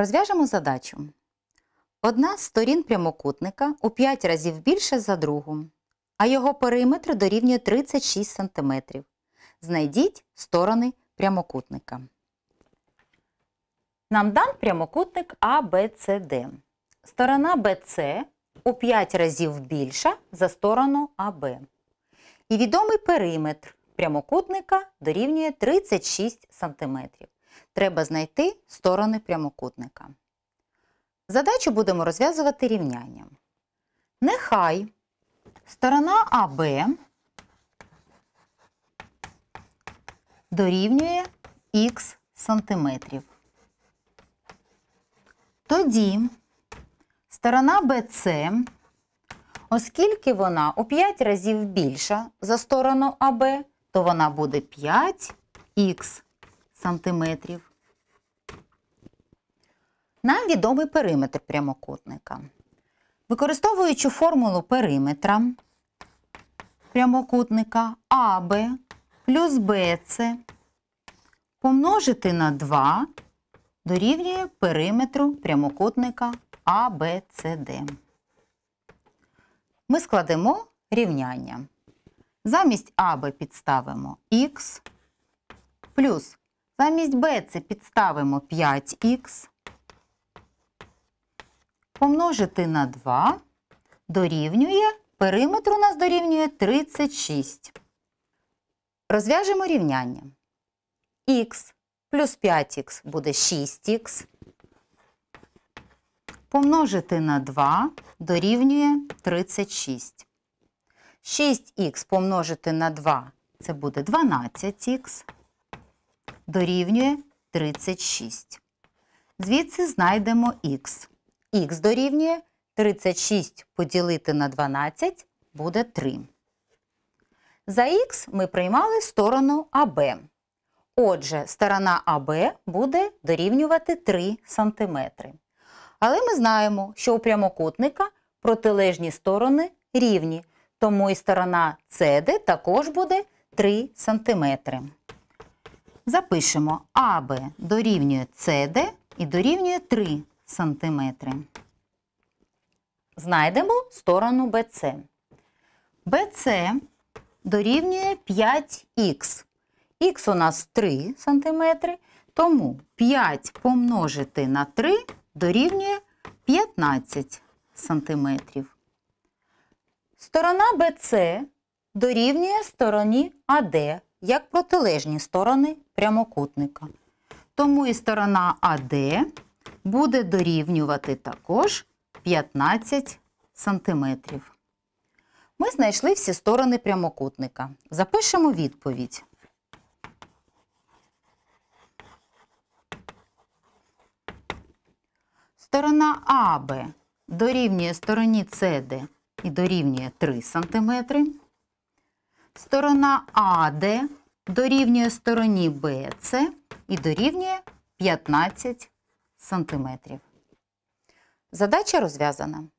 Розв'яжемо задачу. Одна з сторін прямокутника у 5 разів більше за другу, а його периметр дорівнює 36 см. Знайдіть сторони прямокутника. Нам дан прямокутник АБЦД. Сторона БЦ у 5 разів більша за сторону АБ. І відомий периметр прямокутника дорівнює 36 см. Треба знайти сторони прямокутника. Задачу будемо розв'язувати рівнянням. Нехай сторона АБ дорівнює х сантиметрів. Тоді сторона БЦ, оскільки вона у 5 разів більша за сторону АБ, то вона буде 5х сантиметрів. Нам відомий периметр прямокутника. Використовуючи формулу периметра прямокутника АБ плюс БЦ помножити на 2 дорівнює периметру прямокутника АБЦД. Ми складемо рівняння. Замість АБ підставимо Х плюс Замість b це підставимо 5х, помножити на 2, дорівнює, периметр у нас дорівнює 36. Розв'яжемо рівняння. х плюс 5х буде 6х. Помножити на 2 дорівнює 36. 6х помножити на 2 це буде 12х дорівнює 36. Звідси знайдемо х. Х дорівнює 36 поділити на 12 буде 3. За х ми приймали сторону АБ. Отже, сторона АБ буде дорівнювати 3 см. Але ми знаємо, що у прямокутника протилежні сторони рівні, тому і сторона CD також буде 3 см. Запишемо АБ дорівнює СД і дорівнює 3 см. Знайдемо сторону БЦ. БЦ дорівнює 5х. Х у нас 3 см, тому 5 помножити на 3 дорівнює 15 см. Сторона БЦ дорівнює стороні АД як протилежні сторони прямокутника. Тому і сторона АД буде дорівнювати також 15 см. Ми знайшли всі сторони прямокутника. Запишемо відповідь. Сторона АБ дорівнює стороні СД і дорівнює 3 см сторона АД дорівнює стороні БЦ і дорівнює 15 см. Задача розв'язана.